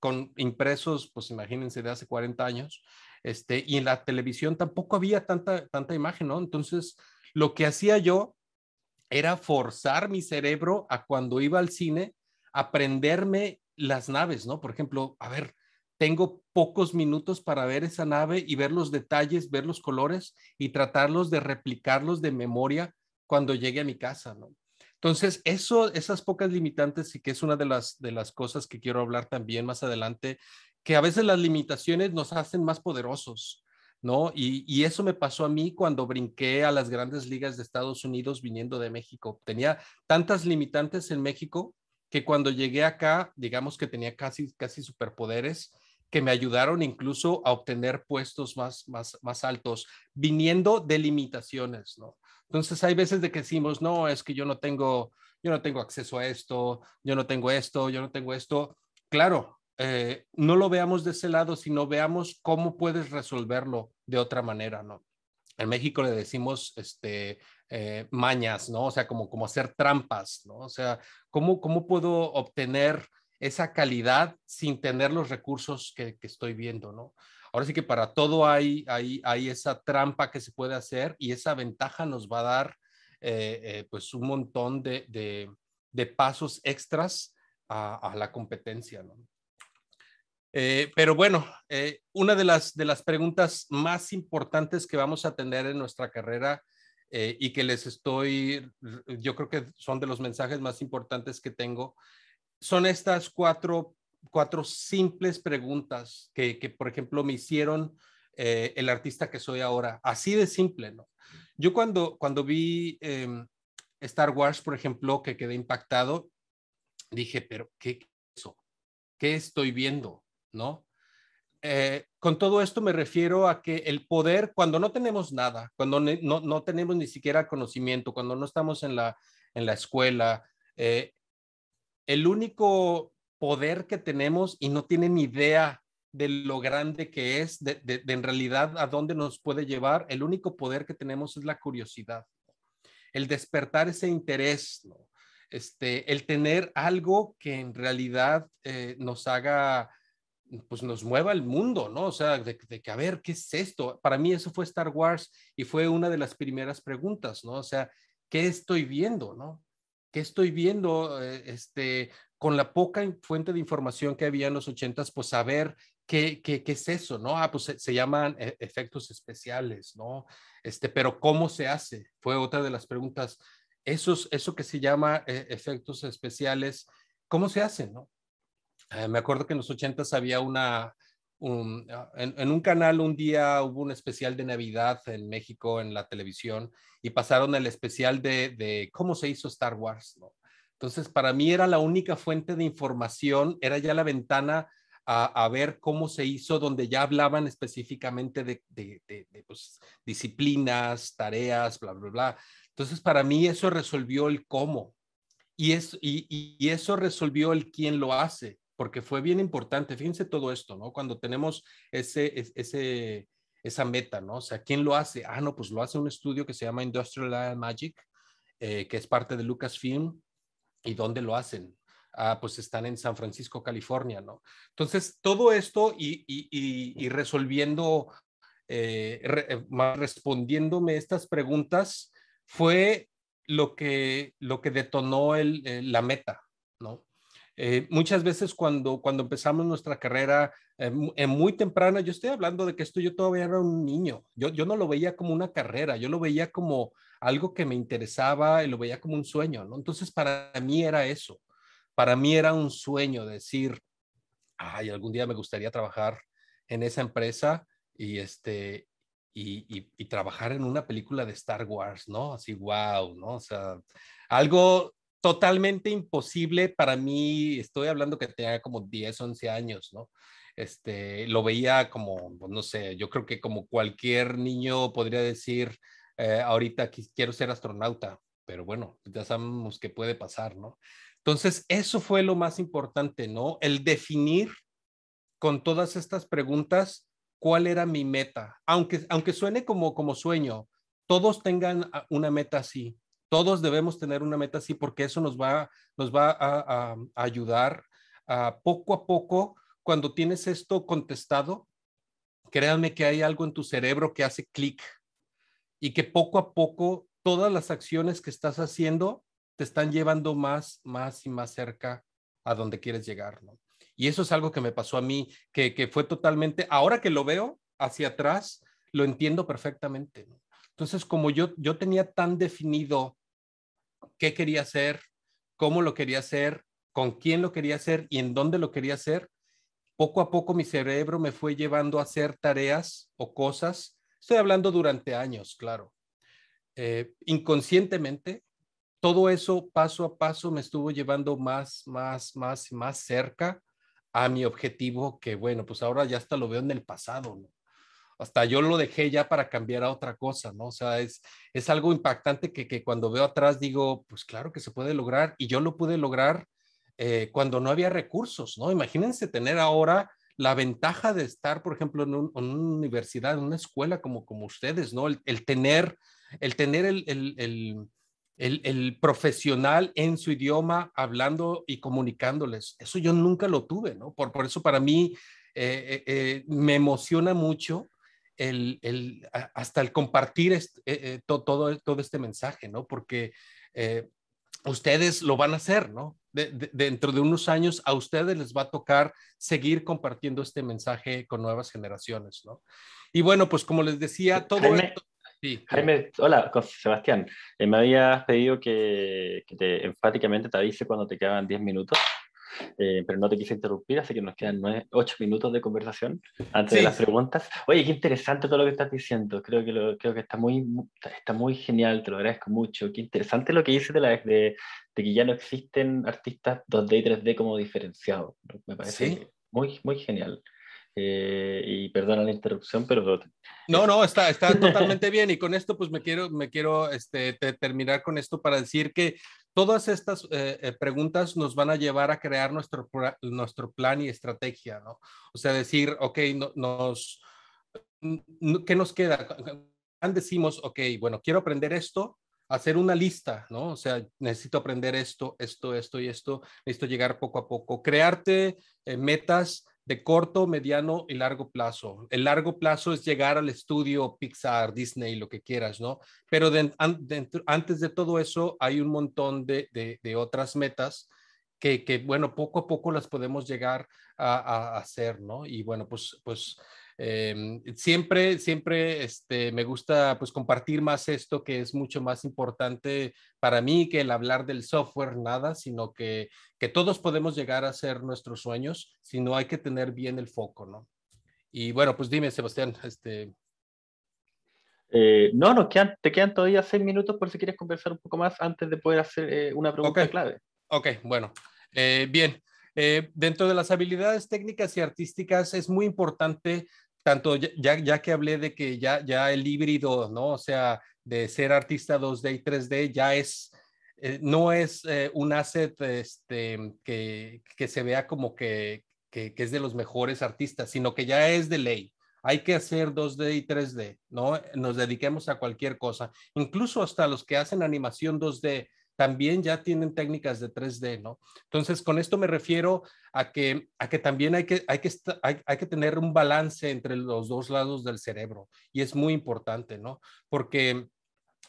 con impresos, pues imagínense, de hace 40 años, este, y en la televisión tampoco había tanta, tanta imagen, ¿no? Entonces, lo que hacía yo era forzar mi cerebro a cuando iba al cine, aprenderme las naves, ¿no? Por ejemplo, a ver, tengo pocos minutos para ver esa nave y ver los detalles, ver los colores y tratarlos de replicarlos de memoria cuando llegue a mi casa, ¿no? Entonces, eso, esas pocas limitantes, y que es una de las, de las cosas que quiero hablar también más adelante, que a veces las limitaciones nos hacen más poderosos, y, eso me pasó a mí cuando brinqué a las grandes ligas de Estados Unidos viniendo de México. Tenía tantas limitantes en México que cuando llegué acá, digamos que tenía casi, casi superpoderes que me ayudaron incluso a obtener puestos más, más, más altos, viniendo de limitaciones, ¿no? Entonces hay veces de que decimos, no, es que yo no tengo, yo no tengo acceso a esto, yo no tengo esto, yo no tengo esto. Claro, eh, no lo veamos de ese lado, sino veamos cómo puedes resolverlo de otra manera, ¿no? En México le decimos este, eh, mañas, ¿no? O sea, como, como hacer trampas, ¿no? O sea, ¿cómo, puedo obtener esa calidad sin tener los recursos que, estoy viendo, ¿no? Ahora sí que para todo hay, hay, esa trampa que se puede hacer y esa ventaja nos va a dar eh, pues un montón de, pasos extras a, la competencia, eh, pero bueno, eh, una de las, de las preguntas más importantes que vamos a tener en nuestra carrera eh, y que les estoy, yo creo que son de los mensajes más importantes que tengo, son estas cuatro, cuatro simples preguntas que, que por ejemplo, me hicieron el artista que soy ahora. Así de simple, ¿no? Yo cuando, cuando vi em, Star Wars, por ejemplo, que quedé impactado, dije, pero ¿qué es eso? ¿Qué estoy viendo? ¿no? Eh, con todo esto me refiero a que el poder, cuando no tenemos nada, cuando no, tenemos ni siquiera conocimiento, cuando no estamos en la, escuela, eh, el único poder que tenemos y no tienen idea de lo grande que es, de, en realidad a dónde nos puede llevar, el único poder que tenemos es la curiosidad, el despertar ese interés, este, el tener algo que en realidad eh, nos haga pues nos mueva el mundo, ¿no? O sea, de, que a ver, ¿qué es esto? Para mí eso fue Star Wars y fue una de las primeras preguntas, ¿no? O sea, ¿qué estoy viendo, ¿no? ¿Qué estoy viendo? Eh, este, con la poca fuente de información que había en los ochentas, pues saber qué, qué, es eso, ¿no? Ah, pues se, llaman e, efectos especiales, ¿no? Este, pero ¿cómo se hace? Fue otra de las preguntas. es eso que se llama eh, efectos especiales, ¿cómo se hace, no? Eh, me acuerdo que en los ochentas había una, ah, en, un canal un día hubo un especial de Navidad en México en la televisión y pasaron el especial de, cómo se hizo Star Wars. Entonces, para mí era la única fuente de información, era ya la ventana a, ver cómo se hizo, donde ya hablaban específicamente de, pues, disciplinas, tareas, bla, bla, bla. Entonces, para mí eso resolvió el cómo y, y eso resolvió el quién lo hace porque fue bien importante. Fíjense todo esto, ¿no? Cuando tenemos ese, ese, esa meta, ¿no? O sea, ¿quién lo hace? Ah, no, pues lo hace un estudio que se llama Industrial Magic, eh, que es parte de Lucasfilm. ¿Y dónde lo hacen? Ah, pues están en San Francisco, California, ¿no? Entonces, todo esto y, resolviendo, eh, eh, respondiéndome estas preguntas, fue lo que, lo que detonó la meta, ¿no? Eh, muchas veces cuando, cuando empezamos nuestra carrera en eh, eh, muy temprana, yo estoy hablando de que esto yo todavía era un niño, yo, yo no lo veía como una carrera, yo lo veía como algo que me interesaba y lo veía como un sueño, ¿no? Entonces para mí era eso, para mí era un sueño decir, ay, algún día me gustaría trabajar en esa empresa y este... Y, y, y trabajar en una película de Star Wars, ¿no? Así, wow, ¿no? O sea, algo totalmente imposible para mí, estoy hablando que tenía como 10, 11 años, ¿no? Este, lo veía como, pues, no sé, yo creo que como cualquier niño podría decir, eh, ahorita quiero ser astronauta, pero bueno, ya sabemos que puede pasar, ¿no? Entonces, eso fue lo más importante, ¿no? El definir con todas estas preguntas cuál era mi meta, aunque, aunque suene como, como sueño, todos tengan una meta así, todos debemos tener una meta así porque eso nos va, nos va a, ayudar a poco a poco. Cuando tienes esto contestado, créanme que hay algo en tu cerebro que hace clic y que poco a poco todas las acciones que estás haciendo te están llevando más, más y más cerca a donde quieres llegar, Y eso es algo que me pasó a mí, que, fue totalmente, ahora que lo veo hacia atrás, lo entiendo perfectamente. Entonces, como yo, yo tenía tan definido qué quería hacer, cómo lo quería hacer, con quién lo quería hacer y en dónde lo quería hacer. Poco a poco mi cerebro me fue llevando a hacer tareas o cosas. Estoy hablando durante años, claro. Eh, inconscientemente, todo eso paso a paso me estuvo llevando más, más, más, más cerca a mi objetivo que, bueno, pues ahora ya hasta lo veo en el pasado, ¿no? hasta yo lo dejé ya para cambiar a otra cosa, ¿no? O sea, es, algo impactante que, cuando veo atrás digo, pues claro que se puede lograr y yo lo pude lograr eh, cuando no había recursos, ¿no? Imagínense tener ahora la ventaja de estar, por ejemplo, en, una universidad, en una escuela como, como ustedes, ¿no? El, tener, el, tener el, profesional en su idioma hablando y comunicándoles, eso yo nunca lo tuve, ¿no? Por, eso para mí eh, eh, me emociona mucho el, hasta el compartir eh, eh, todo, e, todo este mensaje, ¿no? Porque eh, ustedes lo van a hacer, ¿no? dentro de unos años a ustedes les va a tocar seguir compartiendo este mensaje con nuevas generaciones, ¿no? Y bueno, pues como les decía, todo Jaime, hola, Sebastián. me habías pedido que, te, enfáticamente te avise cuando te quedan 10 minutos. Eh, pero no te quise interrumpir, así que nos quedan nueve, ocho minutos de conversación antes de las preguntas. Oye, qué interesante todo lo que estás diciendo. Creo que, creo que está, muy, está muy genial, te lo agradezco mucho. Qué interesante lo que dices de, la, de, de que ya no existen artistas 2D y 3D como diferenciados. Me parece muy, muy genial. Eh, y perdona la interrupción, pero... No, no, está, está *laughs* totalmente bien. Y con esto, pues me quiero, me quiero este, terminar con esto para decir que todas estas eh, eh, preguntas nos van a llevar a crear nuestro, nuestro plan y estrategia, ¿no? O sea, decir, ok, no, nos, ¿qué nos queda? Decimos, ok, bueno, quiero aprender esto, hacer una lista, ¿no? O sea, necesito aprender esto, esto, esto y esto, necesito llegar poco a poco, crearte metas de corto, mediano y largo plazo. El largo plazo es llegar al estudio Pixar, Disney, lo que quieras, ¿no? Pero antes de todo eso hay un montón de, otras metas que, bueno, poco a poco las podemos llegar a, hacer, ¿no? Y bueno, pues, pues Em, siempre, siempre este, me gusta pues compartir más esto que es mucho más importante para mí que el hablar del software, nada, sino que, que todos podemos llegar a hacer nuestros sueños, sino hay que tener bien el foco, ¿no? Y bueno, pues dime, Sebastián, este... Eh, no no, te quedan todavía seis minutos por si quieres conversar un poco más antes de poder hacer eh, una pregunta clave. Ok, bueno. Eh, bien, dentro de las habilidades técnicas y artísticas es muy importante tanto ya, ya que hablé de que ya, ya el híbrido, ¿no? O sea, de ser artista 2D y 3D ya es, eh, no es eh, un asset este, que, que, se vea como que, que, que, es de los mejores artistas, sino que ya es de ley. Hay que hacer 2D y 3D, ¿no? Nos dediquemos a cualquier cosa. Incluso hasta los que hacen animación 2D, también ya tienen técnicas de 3D, ¿no? Entonces, con esto me refiero a que, a que también hay que, hay, que, hay, que tener un balance entre los dos lados del cerebro y es muy importante, ¿no? Porque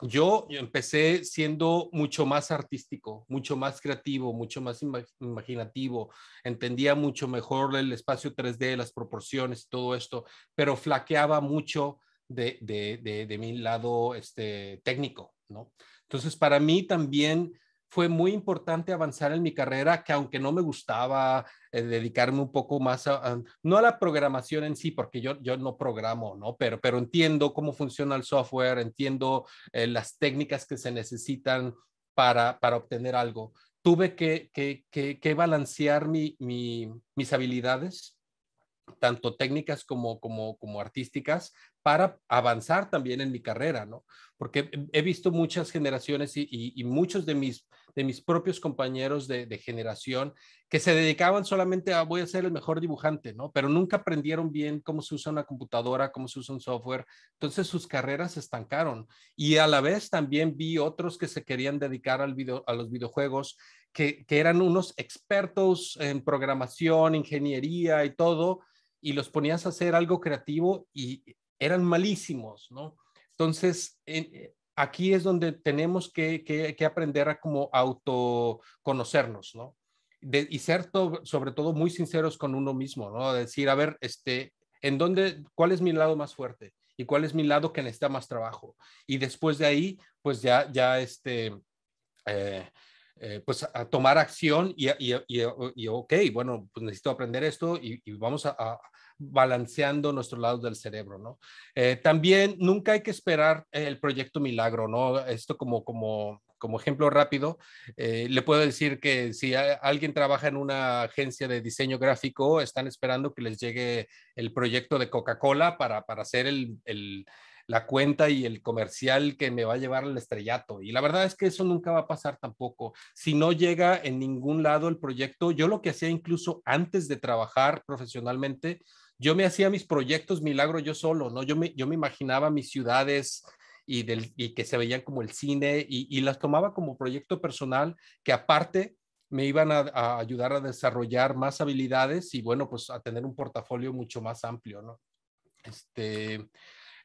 yo empecé siendo mucho más artístico, mucho más creativo, mucho más imaginativo, entendía mucho mejor el espacio 3D, las proporciones, todo esto, pero flaqueaba mucho de, de, de, de mi lado este, técnico, ¿no? Entonces, para mí también fue muy importante avanzar en mi carrera, que aunque no me gustaba eh, dedicarme un poco más a, no a la programación en sí, porque yo, no programo, ¿no? Pero, pero entiendo cómo funciona el software, entiendo eh, las técnicas que se necesitan para, para obtener algo. Tuve que, que, que, balancear mi, mis habilidades tanto técnicas como, como, como artísticas, para avanzar también en mi carrera, ¿no? Porque he visto muchas generaciones y, muchos de mis, de mis propios compañeros de, generación que se dedicaban solamente a voy a ser el mejor dibujante, ¿no? Pero nunca aprendieron bien cómo se usa una computadora, cómo se usa un software. Entonces sus carreras se estancaron. Y a la vez también vi otros que se querían dedicar al video, a los videojuegos, que, que eran unos expertos en programación, ingeniería y todo, y los ponías a hacer algo creativo y eran malísimos, ¿no? Entonces, eh, aquí es donde tenemos que, que, aprender a como autoconocernos, ¿no? y ser sobre todo muy sinceros con uno mismo, ¿no? Decir, a ver, este, ¿en dónde, cuál es mi lado más fuerte? ¿Y cuál es mi lado que necesita más trabajo? Y después de ahí, pues ya, ya este, eh, eh, pues a tomar acción y, y, y, ok, bueno, pues necesito aprender esto y, vamos a, balanceando nuestros lados del cerebro, ¿no? Eh, también nunca hay que esperar el proyecto milagro, ¿no? Esto como, como, como ejemplo rápido, eh, le puedo decir que si alguien trabaja en una agencia de diseño gráfico, están esperando que les llegue el proyecto de Coca-Cola para, para hacer el, el la cuenta y el comercial que me va a llevar al estrellato. Y la verdad es que eso nunca va a pasar tampoco. Si no llega en ningún lado el proyecto, yo lo que hacía incluso antes de trabajar profesionalmente yo me hacía mis proyectos milagro yo solo, ¿no? Yo me, yo me imaginaba mis ciudades y, del, que se veían como el cine y, las tomaba como proyecto personal que aparte me iban a, ayudar a desarrollar más habilidades y bueno, pues a tener un portafolio mucho más amplio, ¿no? Este,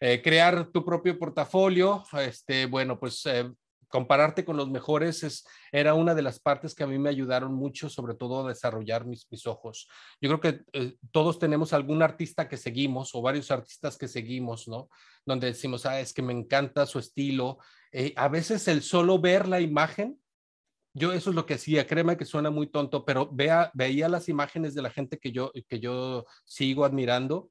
eh, crear tu propio portafolio, este, bueno, pues eh, compararte con los mejores es, era una de las partes que a mí me ayudaron mucho, sobre todo a desarrollar mis, mis ojos. Yo creo que eh, todos tenemos algún artista que seguimos o varios artistas que seguimos, ¿no? Donde decimos, ah, es que me encanta su estilo. Eh, a veces el solo ver la imagen, yo eso es lo que hacía, créeme que suena muy tonto, pero vea, veía las imágenes de la gente que yo, que yo sigo admirando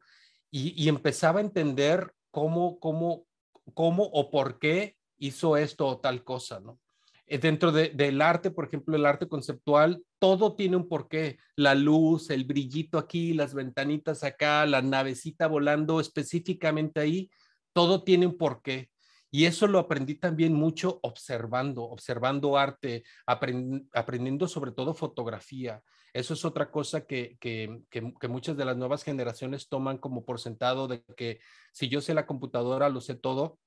y, y empezaba a entender cómo, cómo, cómo o por qué hizo esto o tal cosa, ¿no? Eh, dentro del arte, por ejemplo, el arte conceptual, todo tiene un porqué. La luz, el brillito aquí, las ventanitas acá, la navecita volando específicamente ahí, todo tiene un porqué. Y eso lo aprendí también mucho observando, observando arte, aprendiendo sobre todo fotografía. Eso es otra cosa que, que, que, que, muchas de las nuevas generaciones toman como por sentado de que si yo sé la computadora, lo sé todo,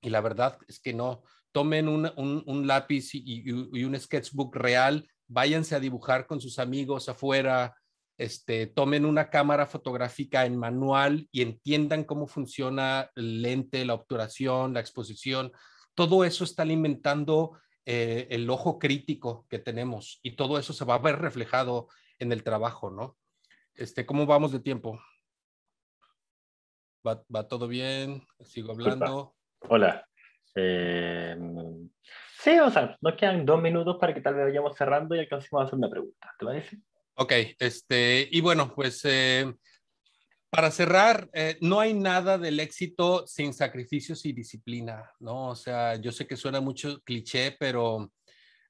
y la verdad es que no. Tomen un, lápiz y, un sketchbook real, váyanse a dibujar con sus amigos afuera, este, tomen una cámara fotográfica en manual y entiendan cómo funciona el lente, la obturación, la exposición. Todo eso está alimentando eh, el ojo crítico que tenemos y todo eso se va a ver reflejado en el trabajo, ¿no? Este, ¿Cómo vamos de tiempo? ¿Va, va todo bien? ¿Sigo hablando? Hola. Eh, sí, o sea, nos quedan dos minutos para que tal vez vayamos cerrando y alcancemos a hacer una pregunta, ¿te parece? Ok, este, y bueno, pues eh, para cerrar, eh, no hay nada del éxito sin sacrificios y disciplina, ¿no? O sea, yo sé que suena mucho cliché, pero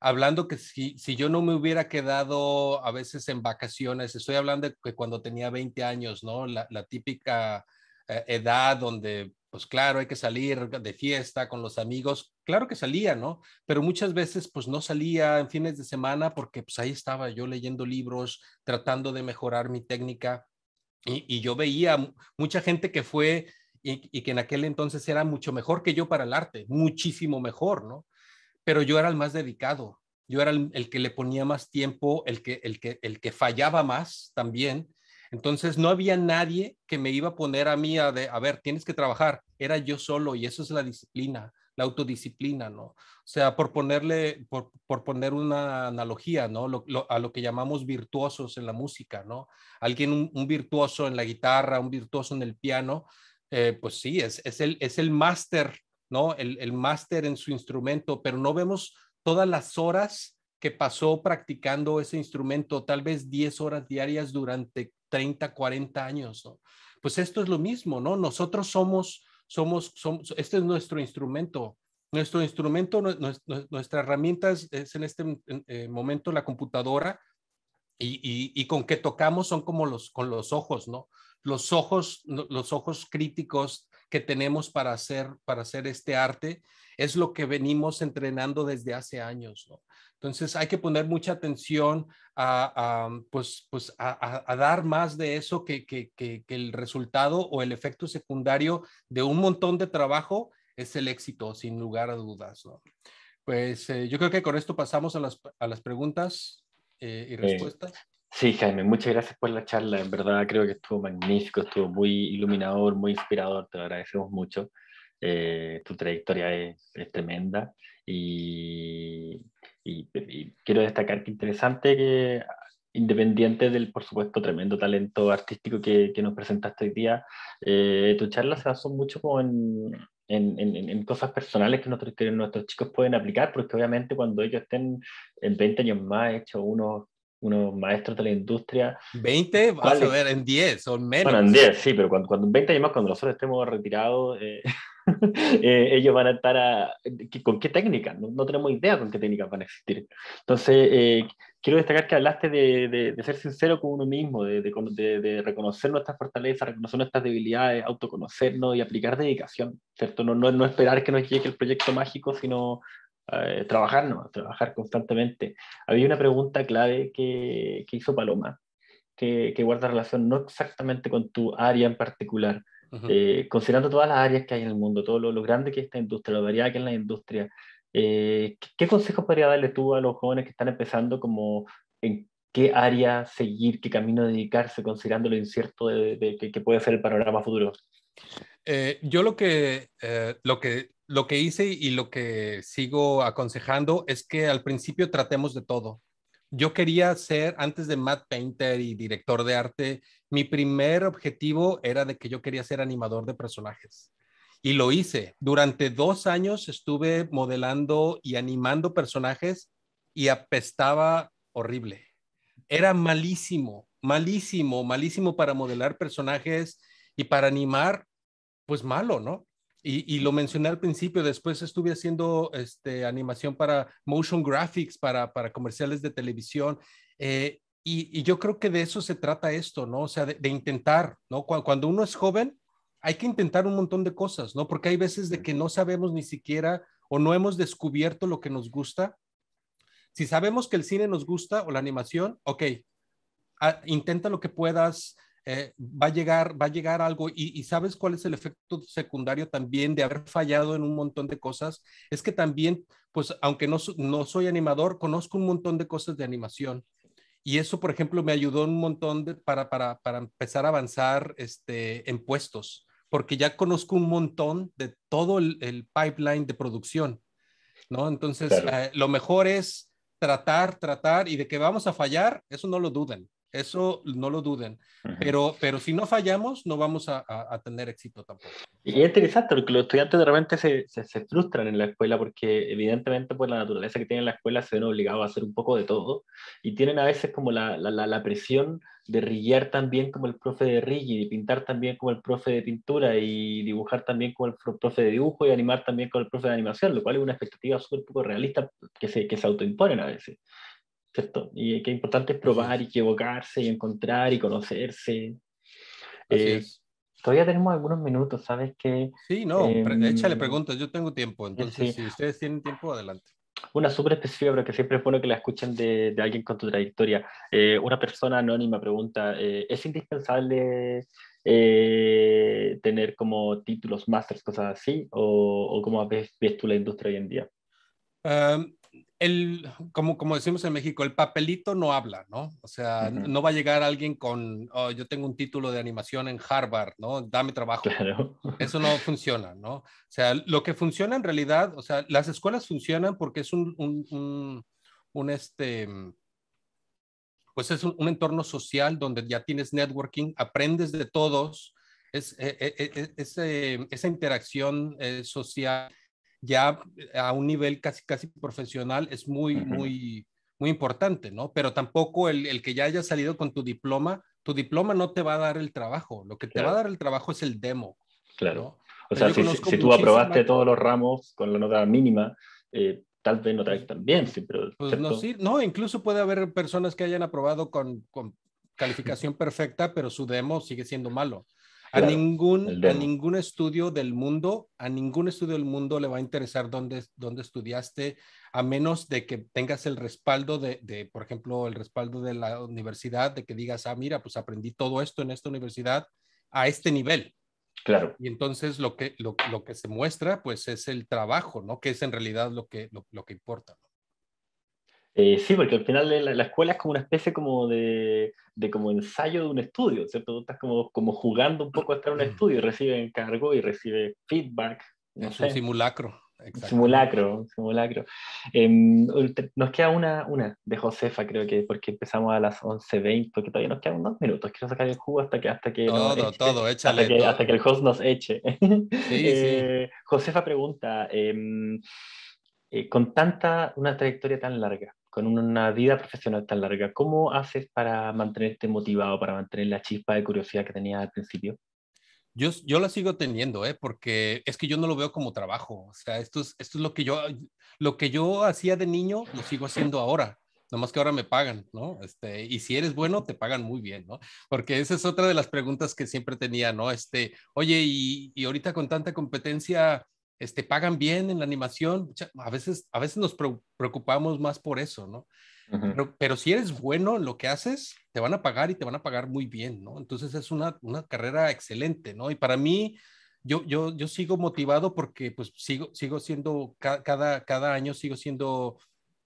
hablando que si, si yo no me hubiera quedado a veces en vacaciones, estoy hablando de que cuando tenía 20 años, ¿no? La, la típica eh, edad donde, pues claro, hay que salir de fiesta con los amigos. Claro que salía, ¿no? Pero muchas veces, pues no salía en fines de semana porque pues ahí estaba yo leyendo libros, tratando de mejorar mi técnica. Y, yo veía mucha gente que fue y, que en aquel entonces era mucho mejor que yo para el arte, muchísimo mejor, ¿no? Pero yo era el más dedicado, yo era el, que le ponía más tiempo, el que, el, que, el que fallaba más también, entonces no había nadie que me iba a poner a mí a, de, a ver, tienes que trabajar. Era yo solo y eso es la disciplina, la autodisciplina, ¿no? O sea, por ponerle, por, poner una analogía, ¿no? a lo que llamamos virtuosos en la música, ¿no? Alguien, un, virtuoso en la guitarra, un virtuoso en el piano, eh, pues sí, es, es el, es el máster, ¿no? El, el máster en su instrumento, pero no vemos todas las horas que pasó practicando ese instrumento, tal vez 10 horas diarias durante 30, 40 años, Pues esto es lo mismo, ¿no? Nosotros somos, somos, somos este es nuestro instrumento, nuestro instrumento, nuestras herramientas es, en este eh, momento la computadora y, con que tocamos son como los, con los ojos, ¿no? Los ojos, los ojos críticos que tenemos para hacer, para hacer este arte es lo que venimos entrenando desde hace años. Entonces hay que poner mucha atención a, pues, pues a, dar más de eso que, el resultado o el efecto secundario de un montón de trabajo es el éxito, sin lugar a dudas. Pues eh, yo creo que con esto pasamos a las, preguntas eh, y respuestas. Sí, Jaime, muchas gracias por la charla. En verdad creo que estuvo magnífico, estuvo muy iluminador, muy inspirador. Te agradecemos mucho. Eh, tu trayectoria es, tremenda y, quiero destacar que interesante que independiente del, por supuesto, tremendo talento artístico que, nos presentaste hoy día, eh, tu charla se basó mucho como en, cosas personales que nuestros, nuestros chicos pueden aplicar, porque obviamente cuando ellos estén en 20 años más hechos unos unos maestros de la industria. 20, vas a ver en 10 son menos. Bueno, en 10, sí, pero cuando, cuando 20 años más, cuando nosotros estemos retirados, eh, *laughs* Eh, ellos van a estar a, con qué técnica. no, tenemos idea con qué técnicas van a existir. Entonces, eh, quiero destacar que hablaste de, de, ser sincero con uno mismo, de, reconocer nuestras fortalezas, reconocer nuestras debilidades, autoconocernos y aplicar dedicación, ¿cierto? No, esperar que nos llegue el proyecto mágico, sino eh, trabajarnos, trabajar constantemente. Había una pregunta clave que, hizo Paloma, que guarda relación no exactamente con tu área en particular, eh, considerando todas las áreas que hay en el mundo, todo lo, grande que es esta industria, la variedad que es la industria, eh, ¿qué, consejo consejos podría darle tú a los jóvenes que están empezando como en qué área seguir, qué camino dedicarse, considerando lo incierto de, que, puede ser el panorama futuro? Eh, yo lo que, lo que lo que hice y lo que sigo aconsejando es que al principio tratemos de todo. Yo quería ser, antes de Matt Painter y director de arte, mi primer objetivo era de que yo quería ser animador de personajes. Y lo hice. Durante dos años estuve modelando y animando personajes y apestaba horrible. Era malísimo, malísimo, malísimo para modelar personajes y para animar, pues malo, ¿no? Y, lo mencioné al principio, después estuve haciendo este, animación para motion graphics, para, comerciales de televisión. Eh, y, yo creo que de eso se trata esto, ¿no? O sea, de, intentar, ¿no? Cuando uno es joven, hay que intentar un montón de cosas, ¿no? Porque hay veces de que no sabemos ni siquiera o no hemos descubierto lo que nos gusta. Si sabemos que el cine nos gusta o la animación, ok, ah, intenta lo que puedas, eh, va, a llegar, va a llegar algo. Y, sabes cuál es el efecto secundario también de haber fallado en un montón de cosas? Es que también, pues, aunque no, no soy animador, conozco un montón de cosas de animación. Y eso, por ejemplo, me ayudó un montón para, empezar a avanzar este, en puestos, porque ya conozco un montón de todo el, pipeline de producción, ¿no? Entonces, eh, lo mejor es tratar, tratar y de que vamos a fallar, eso no lo duden. Eso no lo duden. pero, pero si no fallamos, no vamos a, tener éxito tampoco. Y es interesante porque los estudiantes de repente se, se, frustran en la escuela porque evidentemente por pues, la naturaleza que en la escuela se ven obligados a hacer un poco de todo y tienen a veces como la, la, la, presión de rillar también como el profe de rigi, y pintar también como el profe de pintura y dibujar también como el profe de dibujo y animar también con el profe de animación, lo cual es una expectativa súper poco realista que se, que se autoimponen a veces. Y qué importante es probar y equivocarse y encontrar y conocerse. Eh, todavía tenemos algunos minutos, ¿sabes qué? Sí, no, em, échale preguntas, yo tengo tiempo, entonces si ustedes tienen tiempo, adelante. Una súper específica, pero que siempre es bueno que la escuchen de, alguien con tu trayectoria. Eh, una persona anónima pregunta, eh, ¿es indispensable tener como títulos, másteres, cosas así? ¿O, cómo ves, tú la industria hoy en día? Um, el, como, como decimos en México, el papelito no habla, ¿no? O sea, no va a llegar alguien con, oh, yo tengo un título de animación en Harvard, ¿no? Dame trabajo. Eso *laughs* no funciona, ¿no? O sea, lo que funciona en realidad, o sea, las escuelas funcionan porque es un, un, este, pues es un, entorno social donde ya tienes networking, aprendes de todos, es, e, e, e, esa interacción eh, social ya a un nivel casi, casi profesional es muy, muy, muy importante, ¿no? Pero tampoco el, que ya haya salido con tu diploma, tu diploma no te va a dar el trabajo, lo que te va a dar el trabajo es el demo. Claro. O sea, si, tú aprobaste todos los ramos con la nota mínima, eh, tal vez no traes también, pues sí, no, incluso puede haber personas que hayan aprobado con calificación perfecta, pero su demo sigue siendo malo a, ningún, a ningún estudio del mundo, a ningún estudio del mundo le va a interesar dónde, dónde estudiaste, a menos de que tengas el respaldo de, de, por ejemplo, el respaldo de la universidad, de que digas, ah, mira, pues aprendí todo esto en esta universidad a este nivel. Claro. Y entonces lo que, lo, que se muestra, pues es el trabajo, ¿no? Que es en realidad lo que, lo que importa. ¿no? Eh, sí, porque al final eh, la, escuela es como una especie como de, como ensayo de un estudio, ¿cierto? Tú estás como, jugando un poco a estar un estudio, recibe encargo y recibe feedback. es un simulacro. Simulacro, simulacro. Em, nos queda una, una de Josefa, creo que, porque empezamos a las 11.20, porque todavía nos quedan unos minutos. Quiero sacar el jugo hasta que... Hasta que échale. Hasta que, el host nos eche. *laughs* Eh, Josefa pregunta, em, con tanta, una trayectoria tan larga, con una vida profesional tan larga, ¿cómo haces para mantenerte motivado, para mantener la chispa de curiosidad que tenías al principio? Yo, yo la sigo teniendo, ¿eh? porque es que yo no lo veo como trabajo. O sea, esto es, esto es lo, que yo, lo que yo hacía de niño, lo sigo haciendo ahora nomás que ahora me pagan, ¿no? Este, y si eres bueno, te pagan muy bien, ¿no? Porque esa es otra de las preguntas que siempre tenía, ¿no? Este, oye, y, y ahorita con tanta competencia, este, pagan bien en la animación. A veces, a veces nos preocupamos más por eso, ¿no? pero, pero, si eres bueno en lo que haces, te van a pagar y te van a pagar muy bien, ¿no? Entonces es una, una carrera excelente, ¿no? Y para mí, yo, yo, yo sigo motivado porque pues sigo, sigo siendo, cada, cada año sigo siendo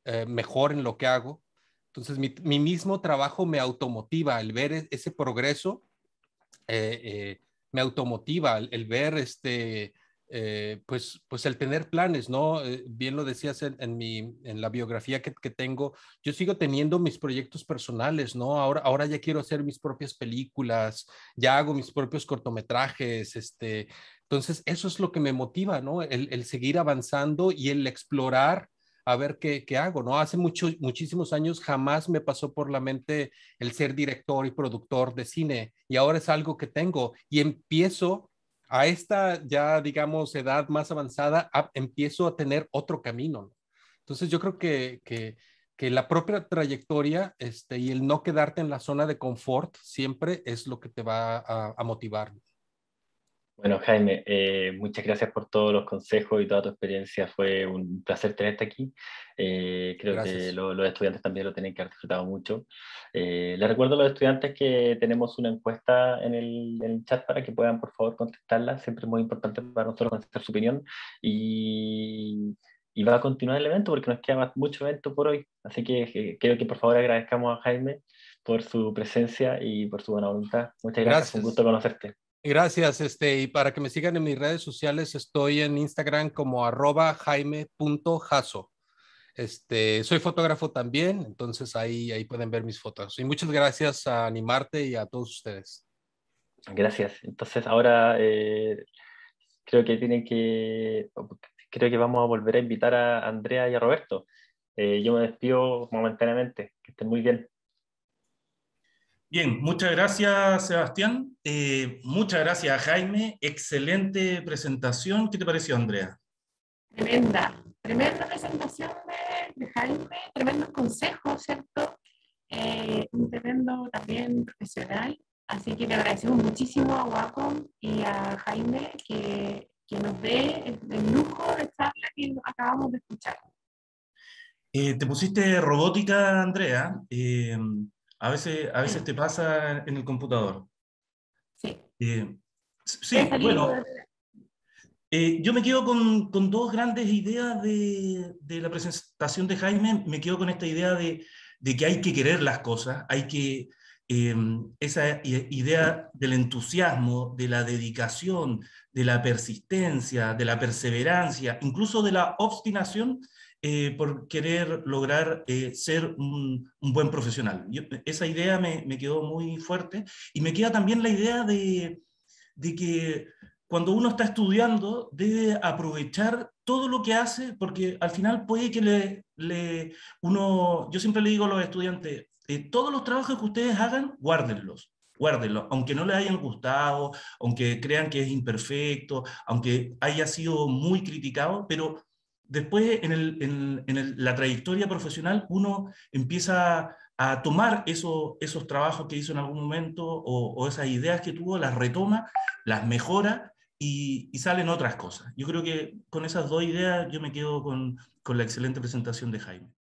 eh, mejor en lo que hago. Entonces mi, mismo trabajo me automotiva, el ver e-, ese progreso eh, eh, me automotiva, el ver este eh, pues, pues el tener planes, ¿no? Eh, bien lo decías en, en, mi, en la biografía que, tengo, yo sigo teniendo mis proyectos personales, ¿no? Ahora, ahora ya quiero hacer mis propias películas, ya hago mis propios cortometrajes, este, entonces eso es lo que me motiva, ¿no? El, seguir avanzando y el explorar a ver qué, qué, hago, ¿no? Hace muchos muchísimos años jamás me pasó por la mente el ser director y productor de cine y ahora es algo que tengo y empiezo a esta ya, digamos, edad más avanzada, empiezo a tener otro camino. Entonces yo creo que, que, la propia trayectoria este, y el no quedarte en la zona de confort siempre es lo que te va a, motivar. Bueno, Jaime, eh, muchas gracias por todos los consejos y toda tu experiencia. Fue un placer tenerte aquí. Eh, creo que los estudiantes también lo tienen que haber disfrutado mucho. Eh, les recuerdo a los estudiantes que tenemos una encuesta en el, chat para que puedan, por favor, contestarla. Siempre es muy importante para nosotros conocer su opinión. Y, y, va a continuar el evento porque nos queda mucho evento por hoy. Así que creo que, por favor, agradezcamos a Jaime por su presencia y por su buena voluntad. Muchas gracias. Un gusto conocerte. Gracias, este, y para que me sigan en mis redes sociales, estoy en Instagram como arroba jaime.jaso. Este, soy fotógrafo también, entonces ahí, ahí pueden ver mis fotos. Y muchas gracias a Animarte y a todos ustedes. Gracias. Entonces ahora eh, creo que tienen que, creo que vamos a volver a invitar a Andrea y a Roberto. Eh, yo me despido momentáneamente. Que estén muy bien. Bien, muchas gracias Sebastián, eh, muchas gracias Jaime, excelente presentación. ¿Qué te pareció Andrea? Tremenda, tremenda presentación de, Jaime, tremendos consejos, ¿cierto? Eh, un tremendo también profesional. Así que le agradecemos muchísimo a Wacom y a Jaime que, nos dé el, lujo de charla que acabamos de escuchar. Eh, te pusiste robótica, Andrea. Eh, a veces, a veces te pasa en el computador. Sí. Eh, sí, bueno. Eh, yo me quedo con, dos grandes ideas de, la presentación de Jaime. Me quedo con esta idea de, que hay que querer las cosas, hay que, em, esa idea del entusiasmo, de la dedicación, de la persistencia, de la perseverancia, incluso de la obstinación, eh, por querer lograr eh, ser un, buen profesional. esa idea me, quedó muy fuerte y me queda también la idea de, que cuando uno está estudiando debe aprovechar todo lo que hace porque al final puede que le, uno, yo siempre le digo a los estudiantes, eh, todos los trabajos que ustedes hagan, guárdenlos Guárdenlos, aunque no les hayan gustado, aunque crean que es imperfecto, aunque haya sido muy criticado, pero después en, la trayectoria profesional uno empieza a tomar esos trabajos que hizo en algún momento o, esas ideas que tuvo, las retoma, las mejora y, salen otras cosas. Yo creo que con esas dos ideas yo me quedo con la excelente presentación de Jaime.